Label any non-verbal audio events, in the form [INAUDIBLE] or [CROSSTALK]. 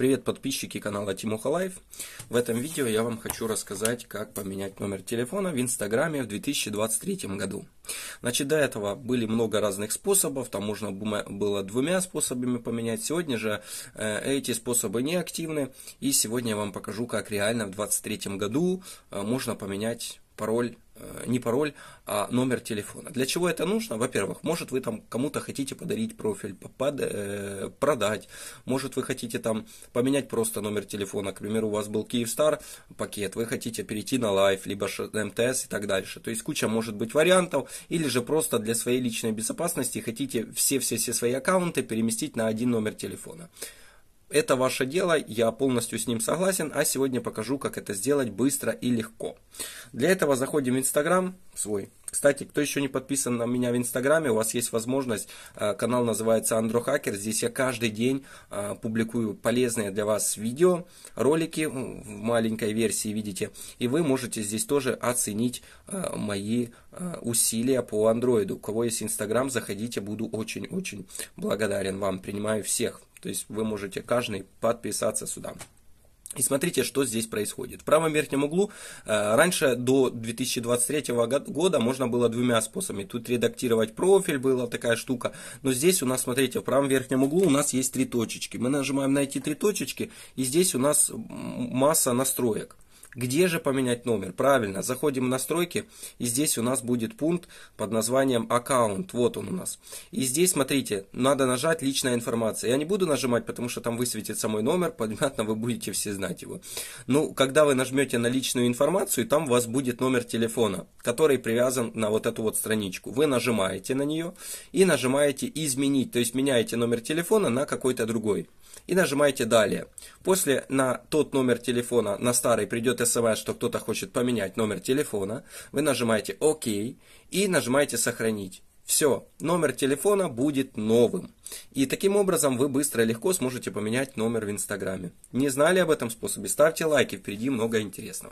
Привет, подписчики канала Тимуха Лайф. В этом видео я вам хочу рассказать, как поменять номер телефона в Инстаграме в 2023 году. Значит, до этого были много разных способов, там можно было двумя способами поменять. Сегодня же э, эти способы не активны, и сегодня я вам покажу, как реально в 2023 году э, можно поменять пароль Э, не пароль, а номер телефона. Для чего это нужно? Во-первых, может вы там кому-то хотите подарить профиль, под, э, продать, может вы хотите там поменять просто номер телефона, к примеру, у вас был Киевстар пакет, вы хотите перейти на Life, либо МТС и так дальше. То есть куча может быть вариантов, или же просто для своей личной безопасности хотите все-все-все свои аккаунты переместить на один номер телефона. Это ваше дело, я полностью с ним согласен, а сегодня покажу, как это сделать быстро и легко. Для этого заходим в Инстаграм свой кстати, кто еще не подписан на меня в Инстаграме, у вас есть возможность. Э, канал называется Андрохакер. Здесь я каждый день э, публикую полезные для вас видео, ролики в маленькой версии, видите. И вы можете здесь тоже оценить э, мои усилия по андроиду. У кого есть Инстаграм, заходите, буду очень-очень благодарен вам. Принимаю всех. То есть вы можете каждый подписаться сюда. И смотрите, что здесь происходит. В правом верхнем углу э, раньше до 2023 года можно было двумя способами. Тут редактировать профиль была такая штука. Но здесь у нас, смотрите, в правом верхнем углу у нас есть три точечки. Мы нажимаем на эти три точечки, и здесь у нас масса настроек. Где же поменять номер? Правильно, заходим в настройки, и здесь у нас будет пункт под названием аккаунт. Вот он у нас. И здесь, смотрите, надо нажать личная информация. Я не буду нажимать, потому что там высветится мой номер, [LAUGHS] понятно, вы будете все знать его. Ну, когда вы нажмете на личную информацию, там у вас будет номер телефона, который привязан на вот эту вот страничку. Вы нажимаете на нее и нажимаете изменить, то есть меняете номер телефона на какой-то другой. И нажимаете далее. После на тот номер телефона, на старый придет приходит смс, что кто-то хочет поменять номер телефона, вы нажимаете ОК и нажимаете сохранить. Все, номер телефона будет новым. И таким образом вы быстро и легко сможете поменять номер в Инстаграме. Не знали об этом способе? Ставьте лайки, впереди много интересного.